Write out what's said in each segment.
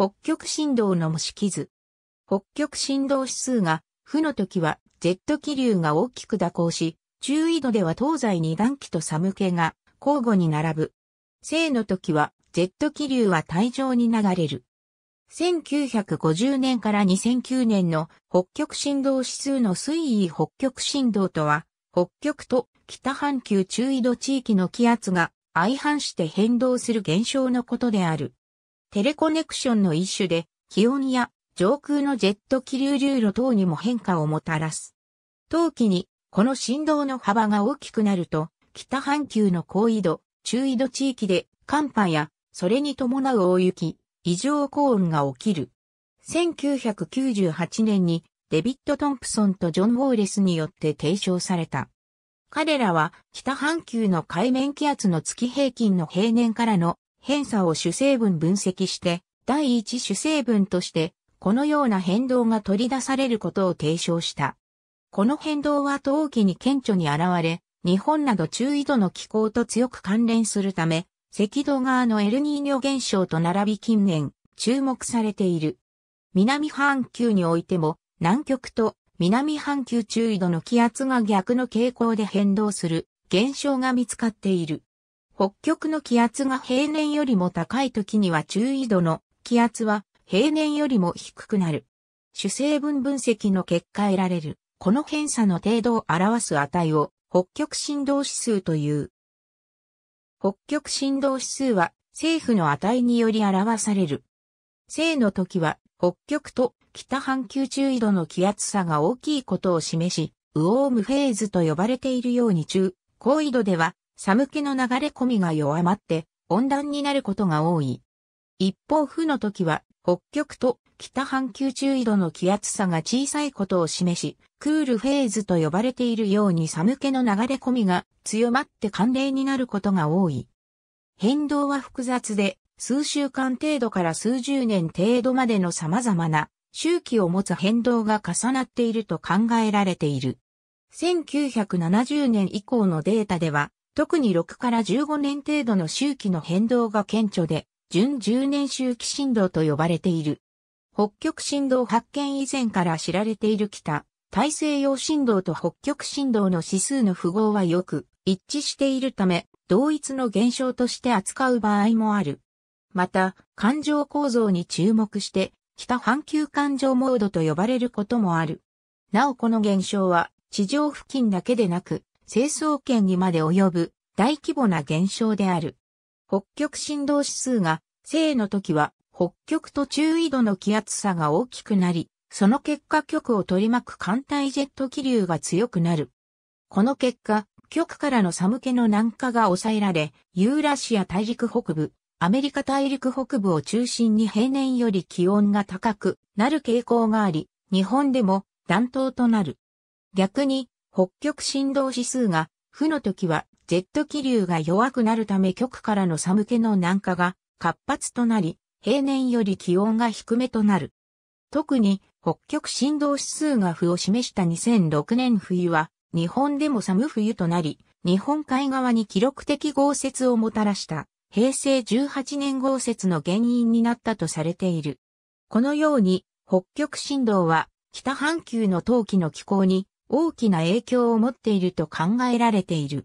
北極振動の模式図。北極振動指数が負の時はジェット気流が大きく蛇行し、中緯度では東西に暖気と寒気が交互に並ぶ。正の時はジェット気流は帯状に流れる。1950年から2009年の北極振動指数の推移北極振動とは、北極と北半球中緯度地域の気圧が相反して変動する現象のことである。テレコネクションの一種で、気温や上空のジェット気流流路等にも変化をもたらす。冬季に、この振動の幅が大きくなると、北半球の高緯度、中緯度地域で寒波や、それに伴う大雪、異常高温が起きる。1998年にデビッド・トンプソンとジョン・ウォーレスによって提唱された。彼らは北半球の海面気圧の月平均の平年からの変差を主成分分析して、第一主成分として、このような変動が取り出されることを提唱した。この変動は陶器に顕著に現れ、日本など中緯度の気候と強く関連するため、赤道側のエルニーニョ現象と並び近年、注目されている。南半球においても、南極と南半球中緯度の気圧が逆の傾向で変動する現象が見つかっている。北極の気圧が平年よりも高い時には中緯度の気圧は平年よりも低くなる。主成分分析の結果得られる、この偏差の程度を表す値を北極振動指数という。北極振動指数は政府の値により表される。正の時は北極と北半球中緯度の気圧差が大きいことを示し、ウォームフェーズと呼ばれているように中、高緯度では寒気の流れ込みが弱まって温暖になることが多い。一方負の時は北極と北半球中緯度の気圧差が小さいことを示し、クールフェーズと呼ばれているように寒気の流れ込みが強まって寒冷になることが多い。変動は複雑で、数週間程度から数十年程度までの様々な周期を持つ変動が重なっていると考えられている。1970年以降のデータでは、特に6から15年程度の周期の変動が顕著で、準10年周期振動と呼ばれている。北極振動発見以前から知られている北、大西洋振動と北極振動の指数の符号はよく一致しているため、同一の現象として扱う場合もある。また、感情構造に注目して、北半球感情モードと呼ばれることもある。なおこの現象は、地上付近だけでなく、成層圏にまで及ぶ大規模な現象である。北極振動指数が、正の時は北極と中緯度の気圧差が大きくなり、その結果極を取り巻く寒帯ジェット気流が強くなる。この結果、極からの寒気の南下が抑えられ、ユーラシア大陸北部、アメリカ大陸北部を中心に平年より気温が高くなる傾向があり、日本でも暖冬となる。逆に北極振動指数が負の時は、ジェット気流が弱くなるため極からの寒気の南下が活発となり、平年より気温が低めとなる。特に北極振動指数が負を示した2006年冬は、日本でも寒冬となり、日本海側に記録的豪雪をもたらした平成18年豪雪の原因になったとされている。このように北極振動は北半球の冬季の気候に大きな影響を持っていると考えられている。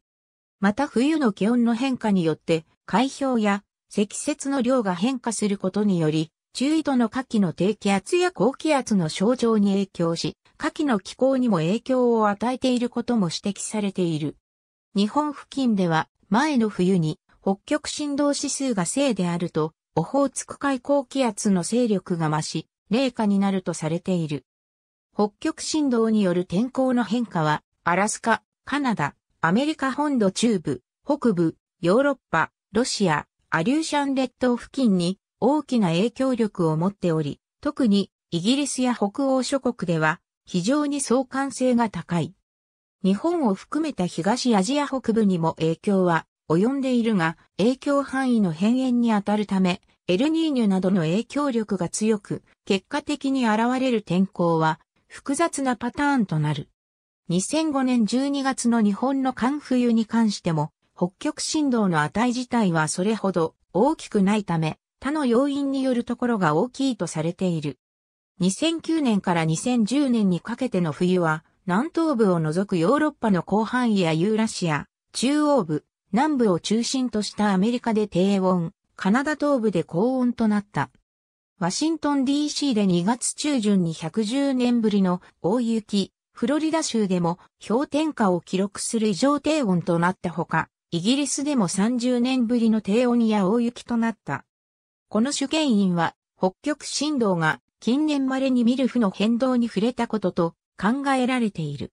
また冬の気温の変化によって、海氷や積雪の量が変化することにより、中緯度の夏季の低気圧や高気圧の症状に影響し、夏季の気候にも影響を与えていることも指摘されている。日本付近では、前の冬に北極振動指数が正であると、オホーツク海高気圧の勢力が増し、冷夏になるとされている。北極振動による天候の変化は、アラスカ、カナダ、アメリカ本土中部、北部、ヨーロッパ、ロシア、アリューシャン列島付近に大きな影響力を持っており、特にイギリスや北欧諸国では非常に相関性が高い。日本を含めた東アジア北部にも影響は及んでいるが、影響範囲の変遷にあたるため、エルニーニュなどの影響力が強く、結果的に現れる天候は複雑なパターンとなる。2005年12月の日本の寒冬に関しても、北極振動の値自体はそれほど大きくないため、他の要因によるところが大きいとされている。2009年から2010年にかけての冬は、南東部を除くヨーロッパの広範囲やユーラシア、中央部、南部を中心としたアメリカで低温、カナダ東部で高温となった。ワシントン DC で2月中旬に110年ぶりの大雪、フロリダ州でも氷点下を記録する異常低温となったほか、イギリスでも30年ぶりの低温や大雪となった。この主原因は、北極振動が近年稀にミルフの変動に触れたことと考えられている。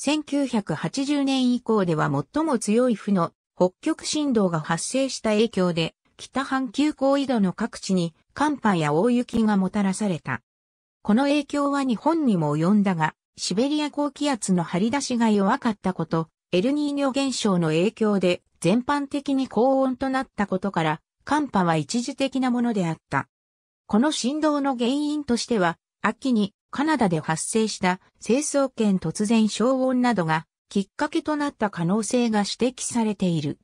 1980年以降では最も強い負の北極振動が発生した影響で北半球高緯度の各地に寒波や大雪がもたらされた。この影響は日本にも及んだが、シベリア高気圧の張り出しが弱かったこと、エルニーニョ現象の影響で全般的に高温となったことから、寒波は一時的なものであった。この振動の原因としては、秋にカナダで発生した成層圏突然消音などがきっかけとなった可能性が指摘されている。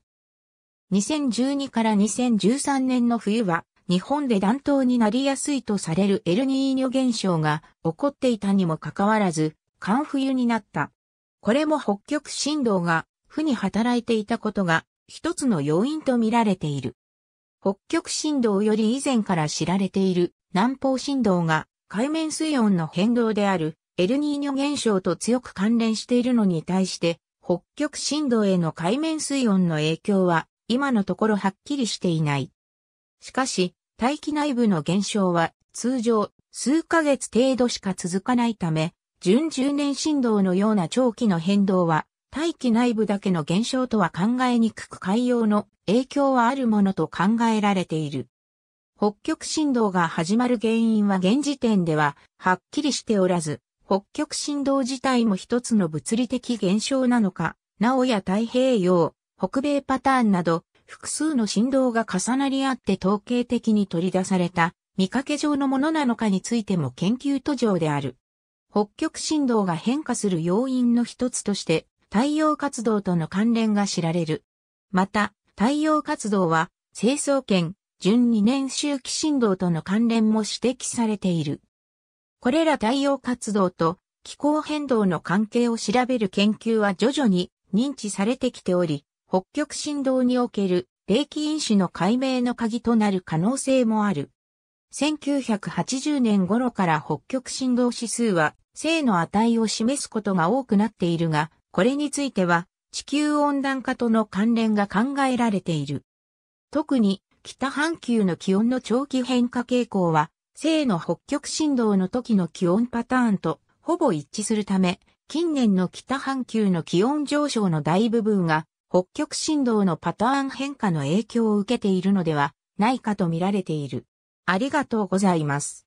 2012から2013年の冬は、日本で暖冬になりやすいとされるエルニーニョ現象が起こっていたにもかかわらず、寒冬になった。これも北極振動が、負に働いていたことが、一つの要因と見られている。北極振動より以前から知られている南方振動が海面水温の変動であるエルニーニョ現象と強く関連しているのに対して北極振動への海面水温の影響は今のところはっきりしていない。しかし、大気内部の減少は通常数ヶ月程度しか続かないため、準10年振動のような長期の変動は大気内部だけの減少とは考えにくく海洋の影響はあるものと考えられている。北極振動が始まる原因は現時点でははっきりしておらず、北極振動自体も一つの物理的現象なのか、なおや太平洋、北米パターンなど、複数の振動が重なり合って統計的に取り出された見かけ上のものなのかについても研究途上である。北極振動が変化する要因の一つとして太陽活動との関連が知られる。また、太陽活動は成層圏、準二年周期振動との関連も指摘されている。これら太陽活動と気候変動の関係を調べる研究は徐々に認知されてきており、北極振動における冷気因子の解明の鍵となる可能性もある。1980年頃から北極振動指数は正の値を示すことが多くなっているが、これについては地球温暖化との関連が考えられている。特に北半球の気温の長期変化傾向は、正の北極振動の時の気温パターンとほぼ一致するため、近年の北半球の気温上昇の大部分が北極振動のパターン変化の影響を受けているのではないかと見られている。ありがとうございます。